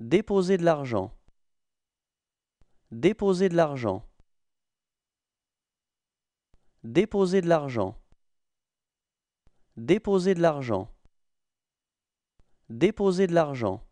Déposer de l'argent. Déposer de l'argent. Déposer de l'argent. Déposer de l'argent. Déposer de l'argent.